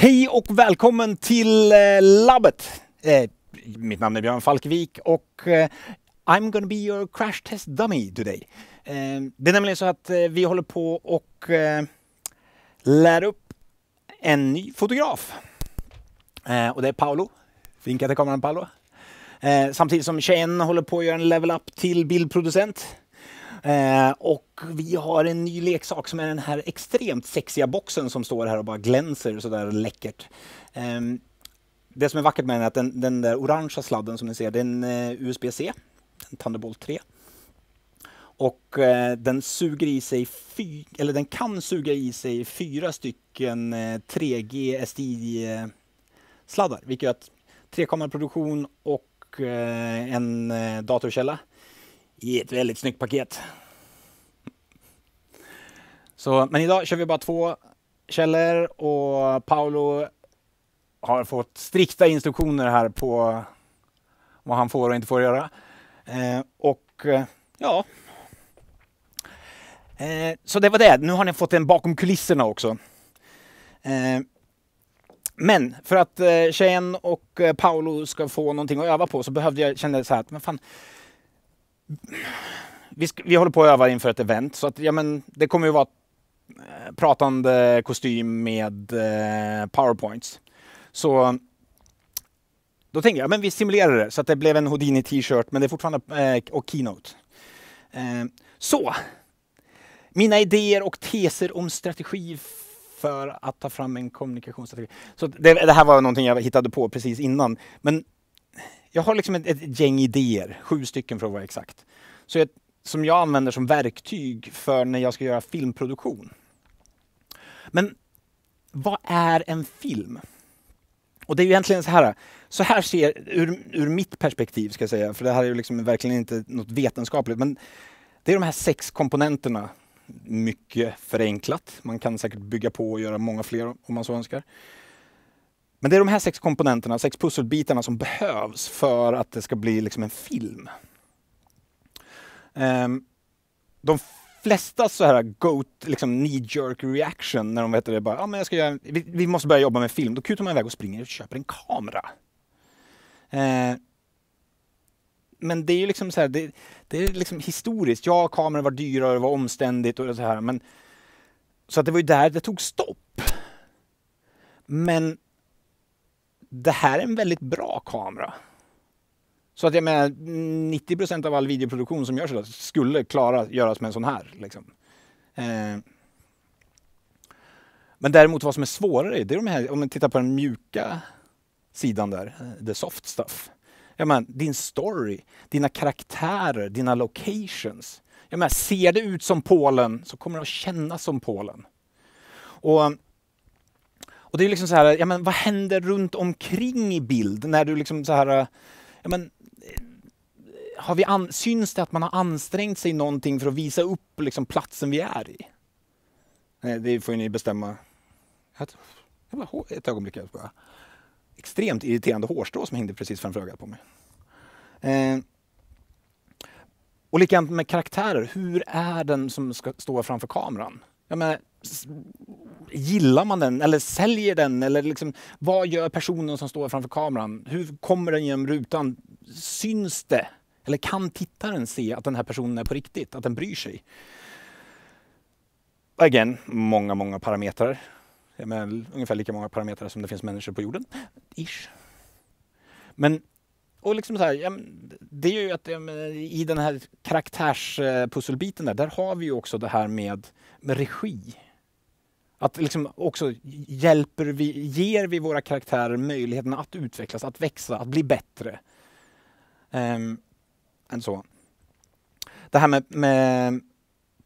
Hej och välkommen till eh, labbet! Eh, mitt namn är Björn Falkvik och eh, I'm gonna be your crash test dummy today. Det är nämligen så att vi håller på och lär upp en ny fotograf. Och det är Paolo. Vinka till kameran Paolo. Samtidigt som tjejen håller på att göra en level up till bildproducent. Eh, och vi har en ny leksak som är den här extremt sexiga boxen som står här och bara glänser sådär läckert. Eh, det som är vackert med den är att den, den där orangea sladden som ni ser, det är en eh, USB-C, Thunderbolt 3. Och eh, den suger i sig, fy, eller den kan suga i sig fyra stycken 3G eh, SDI-sladdar, vilket gör att trekameraproduktion och en datorkälla i ett väldigt snyggt paket. Så, men idag kör vi bara två källor och Paolo har fått strikta instruktioner här på vad han får och inte får göra. Eh, och eh, ja, eh, så det var det. Nu har ni fått en bakom kulisserna också. Eh, men för att eh, tjejen och eh, Paolo ska få någonting att öva på så behövde jag känna så här att men fan, vi, vi håller på att öva inför ett event så att ja, men det kommer ju vara eh, pratande kostym med eh, powerpoints. Så då tänker jag men vi simulerar det så att det blev en Houdini t-shirt men det är fortfarande eh, och Keynote. Eh, så mina idéer och teser om strategi för att ta fram en kommunikationsstrategi. Så det, det här var någonting jag hittade på precis innan. Men jag har liksom ett, ett, gäng idéer, sju stycken för att vara exakt, så jag, som jag använder som verktyg för när jag ska göra filmproduktion. Men vad är en film? Och det är ju egentligen så här, så här ser, ur, ur mitt perspektiv ska jag säga, för det här är ju liksom verkligen inte något vetenskapligt, men det är de här sex komponenterna, mycket förenklat. Man kan säkert bygga på och göra många fler om man så önskar. Men det är de här sex komponenterna, sex pusselbitarna som behövs för att det ska bli liksom en film. Ehm, de flesta så här goat, liksom knee jerk reaction när de vet att det bara, ah, men jag ska göra, vi, vi, måste börja jobba med film, då kutar man iväg och springer och köper en kamera. Eh, men det är ju liksom så här, det, det, är liksom historiskt. Ja, kameror var dyra och det var omständigt och så här, men så att det var ju där det tog stopp. Men det här är en väldigt bra kamera. Så att jag menar 90 procent av all videoproduktion som görs idag skulle klara göras med en sån här. Liksom. Eh. Men däremot vad som är svårare, det är de här, om man tittar på den mjuka sidan där, eh, the soft stuff. Jag menar, din story, dina karaktärer, dina locations. Jag menar, ser det ut som Polen så kommer det att kännas som Polen. Och och det är liksom så här, ja men vad händer runt omkring i bild när du liksom så här, eh, ja men eh, har vi an, syns det att man har ansträngt sig någonting för att visa upp liksom platsen vi är i? Nej, det får ju ni bestämma. Ett, jävla ett ögonblick här bara. Extremt irriterande hårstrå som hängde precis framför ögat på mig. Eh. Och likadant med karaktärer. Hur är den som ska stå framför kameran? Ja, men, gillar man den eller säljer den? Eller liksom, vad gör personen som står framför kameran? Hur kommer den genom rutan? Syns det? Eller kan tittaren se att den här personen är på riktigt? Att den bryr sig? Again, många, många parametrar. Men ungefär lika många parametrar som det finns människor på jorden. Ish. Men och liksom så här, det är ju att i den här karaktärspusselbiten eh, där, där har vi ju också det här med, med regi. Att liksom också hjälper vi, ger vi våra karaktärer möjligheten att utvecklas, att växa, att bli bättre. Um, så. Det här med, med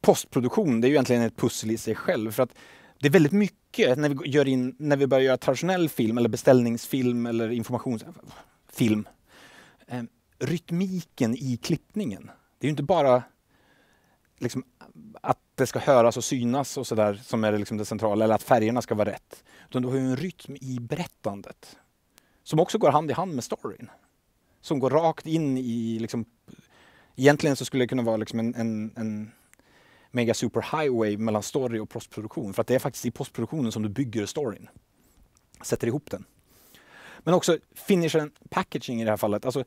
postproduktion, det är ju egentligen ett pussel i sig själv. För att det är väldigt mycket när vi, gör in, när vi börjar göra traditionell film eller beställningsfilm eller informationsfilm. Um, ehm, rytmiken i klippningen. Det är ju inte bara liksom, att det ska höras och synas och sådär som är liksom det centrala, eller att färgerna ska vara rätt. Utan du har ju en rytm i berättandet som också går hand i hand med storyn. Som går rakt in i liksom... Egentligen så skulle det kunna vara liksom en, en, en mega super mellan story och postproduktion. För att det är faktiskt i postproduktionen som du bygger storyn. Sätter ihop den. Men också finishen, packaging i det här fallet. Alltså,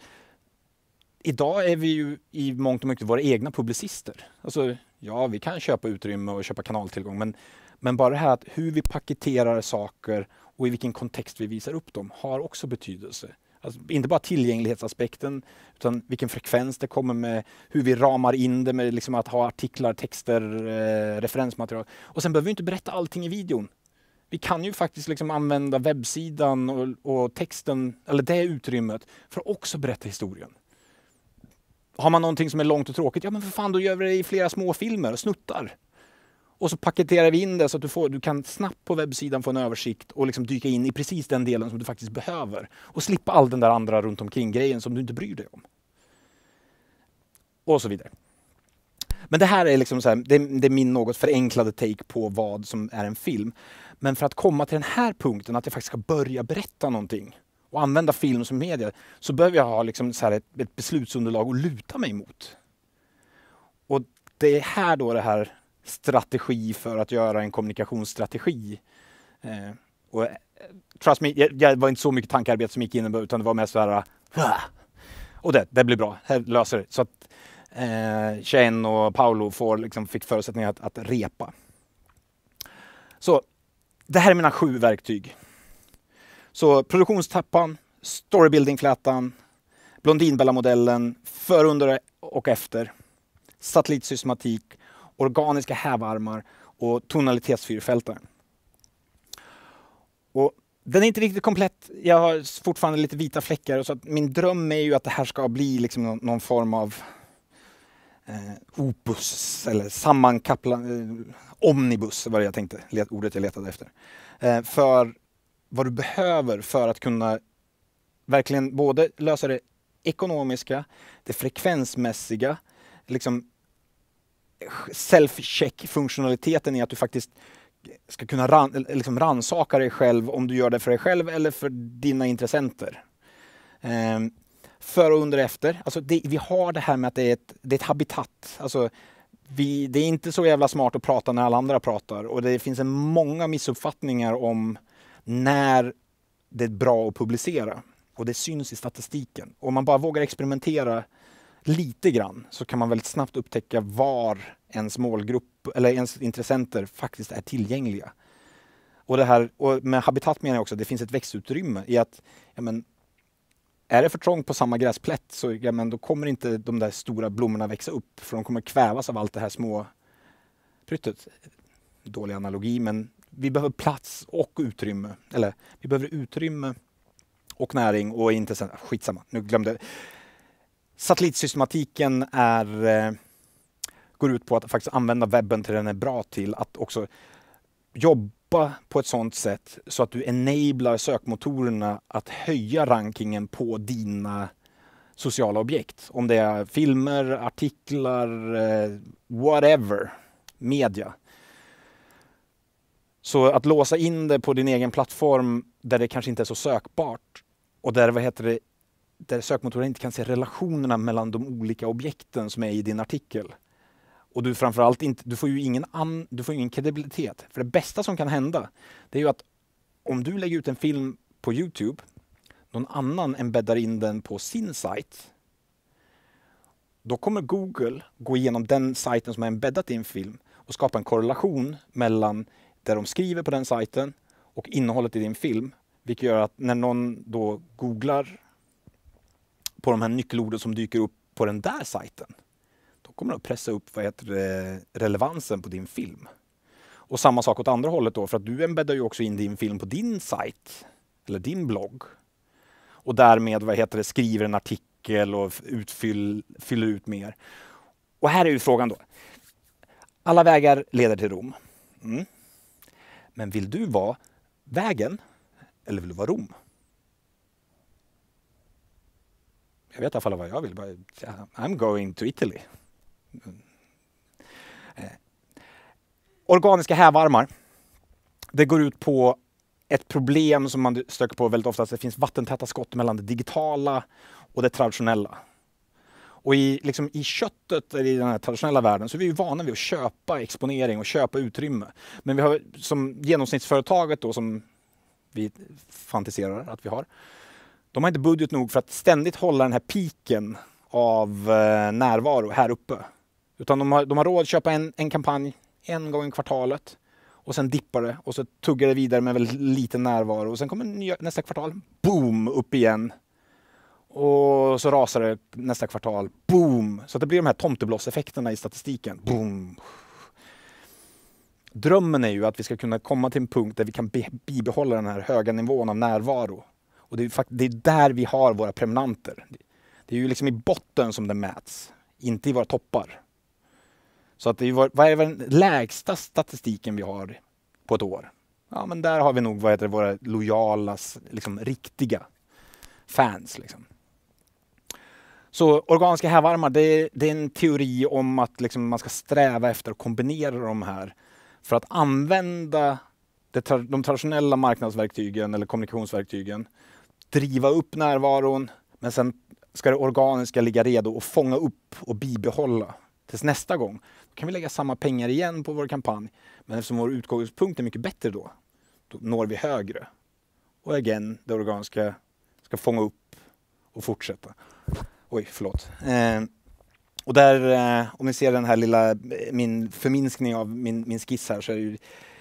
idag är vi ju i mångt och mycket våra egna publicister. Alltså, ja, vi kan köpa utrymme och köpa kanaltillgång, men, men bara det här att hur vi paketerar saker och i vilken kontext vi visar upp dem har också betydelse. Alltså, inte bara tillgänglighetsaspekten, utan vilken frekvens det kommer med, hur vi ramar in det med liksom att ha artiklar, texter, eh, referensmaterial. Och sen behöver vi inte berätta allting i videon. Vi kan ju faktiskt liksom använda webbsidan och, och texten, eller det utrymmet, för att också berätta historien har man någonting som är långt och tråkigt, ja men för fan då gör vi det i flera små filmer och snuttar. Och så paketerar vi in det så att du, får, du kan snabbt på webbsidan få en översikt och liksom dyka in i precis den delen som du faktiskt behöver. Och slippa all den där andra runt omkring grejen som du inte bryr dig om. Och så vidare. Men det här är, liksom så här, det, det, är min något förenklade take på vad som är en film. Men för att komma till den här punkten, att jag faktiskt ska börja berätta någonting och använda film som media så behöver jag ha liksom så ett, ett, beslutsunderlag att luta mig mot. Och det är här då det här strategi för att göra en kommunikationsstrategi. Eh, och eh, trust me, jag, jag var inte så mycket tankearbete som gick in utan det var mest så här Hah! och det, det blir bra, det löser det. Så att eh, Shane och Paolo får, liksom, fick förutsättningar att, att repa. Så det här är mina sju verktyg. Så produktionstappan, storybuildingflätan, Blondinbella-modellen, före, under och efter, satellitsystematik, organiska hävarmar och tonalitetsfyrfältaren. Och den är inte riktigt komplett. Jag har fortfarande lite vita fläckar. Så min dröm är ju att det här ska bli liksom någon, någon, form av eh, opus eller sammankapplad eh, omnibus var det jag tänkte, ordet jag letade efter. Eh, för vad du behöver för att kunna verkligen både lösa det ekonomiska, det frekvensmässiga, liksom self-check-funktionaliteten i att du faktiskt ska kunna ran, liksom ransaka dig själv om du gör det för dig själv eller för dina intressenter. Ehm, för och under och efter. Alltså det, vi har det här med att det är ett, det är ett habitat. Alltså vi, det är inte så jävla smart att prata när alla andra pratar och det finns många missuppfattningar om när det är bra att publicera och det syns i statistiken. Om man bara vågar experimentera lite grann så kan man väldigt snabbt upptäcka var ens målgrupp eller ens intressenter faktiskt är tillgängliga. Och, det här, och med habitat menar jag också att det finns ett växtutrymme i att ja, men, är det för trångt på samma gräsplätt så ja, men, då kommer inte de där stora blommorna växa upp för de kommer kvävas av allt det här små pryttet. Dålig analogi men vi behöver plats och utrymme. Eller vi behöver utrymme och näring och intressenter. Ah, skitsamma, nu glömde jag. Satellitsystematiken är, eh, går ut på att faktiskt använda webben till det den är bra till. Att också jobba på ett sådant sätt så att du enablar sökmotorerna att höja rankingen på dina sociala objekt. Om det är filmer, artiklar, eh, whatever, media. Så att låsa in det på din egen plattform där det kanske inte är så sökbart och där, vad heter det, där sökmotorn inte kan se relationerna mellan de olika objekten som är i din artikel. Och du framförallt inte, du får ju ingen, an, du får ingen kredibilitet. För det bästa som kan hända, det är ju att om du lägger ut en film på Youtube, någon annan embeddar in den på sin sajt. Då kommer Google gå igenom den sajten som har embeddat din film och skapa en korrelation mellan där de skriver på den sajten och innehållet i din film. Vilket gör att när någon då googlar på de här nyckelorden som dyker upp på den där sajten, då kommer de att pressa upp vad heter det, relevansen på din film. Och samma sak åt andra hållet då, för att du embeddar ju också in din film på din sajt, eller din blogg. Och därmed vad heter det, skriver en artikel och utfyll, fyller ut mer. Och här är ju frågan då. Alla vägar leder till Rom. Mm. Men vill du vara vägen eller vill du vara Rom? Jag vet i alla fall vad jag vill. Eh, I'm going to Italy. Eh, organiska hävarmar. Det går ut på ett problem som man stöker på väldigt ofta, att det finns vattentäta skott mellan det digitala och det traditionella. Och i, liksom, i köttet, i den här traditionella världen, så är vi ju vana vid att köpa exponering och köpa utrymme. Men vi har som genomsnittsföretaget då som vi fantiserar att vi har. De har inte budget nog för att ständigt hålla den här piken av eh, närvaro här uppe. Utan de har, de har råd att köpa en, en kampanj en gång i kvartalet och sen dippar det och så tuggar det vidare med väldigt liten närvaro och sen kommer nya, nästa kvartal, boom, upp igen och så rasar det nästa kvartal. Boom! Så det blir de här tomteblosseffekterna i statistiken. Boom! Drömmen är ju att vi ska kunna komma till en punkt där vi kan bibehålla den här höga nivån av närvaro. Och det är, det är där vi har våra prenumeranter. Det är ju liksom i botten som det mäts, inte i våra toppar. Så att det är, vad är den lägsta statistiken vi har på ett år? Ja, men där har vi nog vad heter det, våra lojala, liksom, riktiga fans. Liksom. Så organiska hävarmar, det, det är en teori om att liksom man ska sträva efter att kombinera de här för att använda tra de traditionella marknadsverktygen eller kommunikationsverktygen, driva upp närvaron, men sen ska det organiska ligga redo och fånga upp och bibehålla tills nästa gång. Då kan vi lägga samma pengar igen på vår kampanj, men eftersom vår utgångspunkt är mycket bättre då, då når vi högre. Och igen, det organiska ska fånga upp och fortsätta. Oj, förlåt. Eh, och där, eh, om ni ser den här lilla min förminskning av min, min skiss här så är det, ju,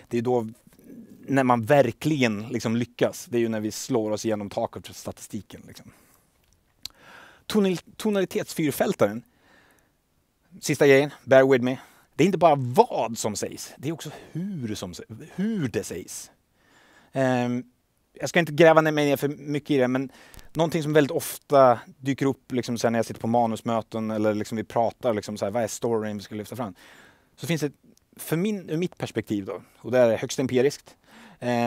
det är då när man verkligen liksom lyckas. Det är ju när vi slår oss igenom taket för statistiken. Liksom. Tonal, tonalitetsfyrfältaren, sista grejen, bear with me. Det är inte bara vad som sägs, det är också hur, som, hur det sägs. Um, jag ska inte gräva ner mig för mycket i det, men någonting som väldigt ofta dyker upp liksom, när jag sitter på manusmöten eller liksom, vi pratar, liksom, så vad är storyn vi ska lyfta fram? Så finns det, för min, ur mitt perspektiv, då, och det är högst empiriskt, eh,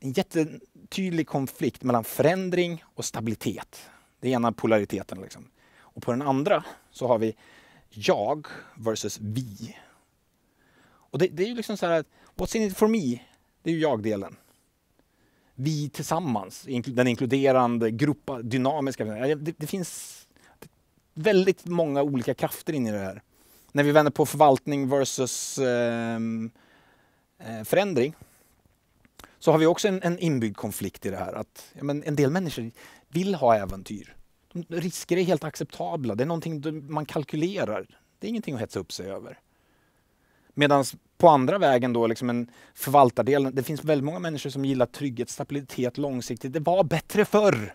en jättetydlig konflikt mellan förändring och stabilitet. Det är ena polariteten. Liksom. Och på den andra så har vi jag versus vi. Och det, det är ju liksom så här, what's in it for me? Det är ju jag-delen vi tillsammans, den inkluderande, gruppa, dynamiska. Det, det finns väldigt många olika krafter in i det här. När vi vänder på förvaltning versus ehm, eh, förändring så har vi också en, en inbyggd konflikt i det här. Att, ja, men en del människor vill ha äventyr. De, risker är helt acceptabla. Det är någonting man kalkylerar. Det är ingenting att hetsa upp sig över. Medan på andra vägen då, liksom en förvaltardel. Det finns väldigt många människor som gillar trygghet, stabilitet, långsiktigt. Det var bättre förr.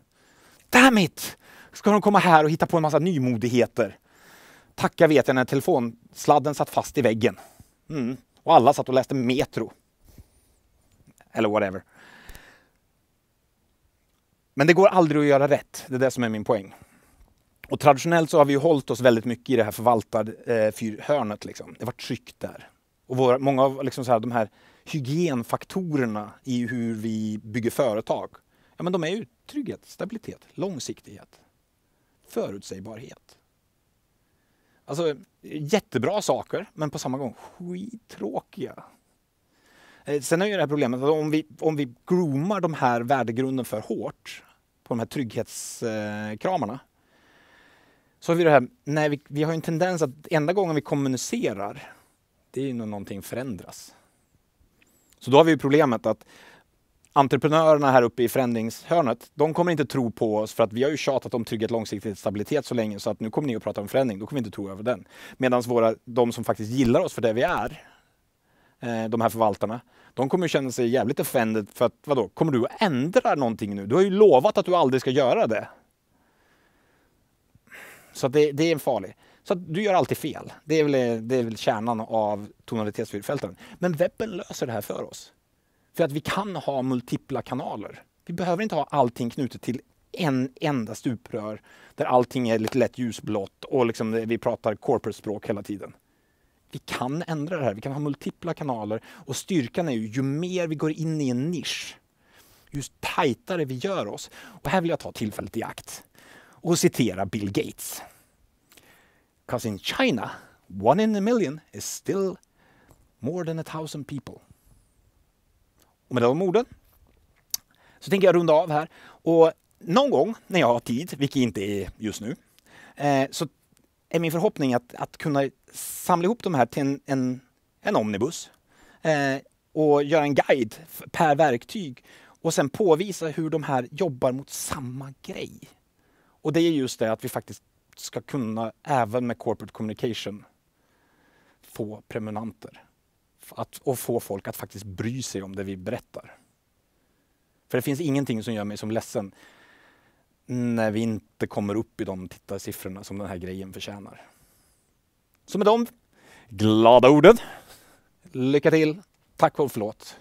Damn it! Ska de komma här och hitta på en massa nymodigheter? Tacka vet jag när telefonsladden satt fast i väggen. Mm. Och alla satt och läste Metro. Eller whatever. Men det går aldrig att göra rätt. Det är det som är min poäng. Och traditionellt så har vi ju hållit oss väldigt mycket i det här förvaltarhörnet. liksom. Det var tryggt där. Och våra, många av liksom så här, de här hygienfaktorerna i hur vi bygger företag, ja, men de är ju trygghet, stabilitet, långsiktighet, förutsägbarhet. Alltså jättebra saker, men på samma gång skittråkiga. Eh, sen är ju det här problemet att om vi, om vi groomar de här värdegrunden för hårt på de här trygghetskramarna eh, så har vi det här, nej, vi, vi har en tendens att enda gången vi kommunicerar det är ju när någonting förändras. Så då har vi problemet att entreprenörerna här uppe i förändringshörnet, de kommer inte tro på oss för att vi har ju tjatat om trygghet, långsiktighet, stabilitet så länge så att nu kommer ni att prata om förändring, då kommer vi inte tro över den. Medan de som faktiskt gillar oss för det vi är, eh, de här förvaltarna, de kommer känna sig jävligt offended för att vadå, kommer du att ändra någonting nu? Du har ju lovat att du aldrig ska göra det. Så det, det, är farligt. Så du gör alltid fel. Det är, väl, det är väl kärnan av tonalitetsfyrfälten. Men webben löser det här för oss. För att vi kan ha multipla kanaler. Vi behöver inte ha allting knutet till en enda stuprör där allting är lite lätt ljusblått och liksom vi pratar corporate-språk hela tiden. Vi kan ändra det här. Vi kan ha multipla kanaler och styrkan är ju, ju mer vi går in i en nisch, ju tajtare vi gör oss. Och här vill jag ta tillfället i akt och citera Bill Gates. Because in China, one in a million is still more than a thousand people. Och med de orden så tänker jag runda av här. Och någon gång när jag har tid, vilket inte är just nu, eh, så är min förhoppning att, att kunna samla ihop de här till en, en, en omnibus eh, och göra en guide per verktyg och sen påvisa hur de här jobbar mot samma grej. Och det är just det att vi faktiskt ska kunna, även med corporate communication, få prenumeranter. och få folk att faktiskt bry sig om det vi berättar. För det finns ingenting som gör mig som ledsen när vi inte kommer upp i de tittarsiffrorna som den här grejen förtjänar. Så med de glada orden, lycka till, tack och förlåt.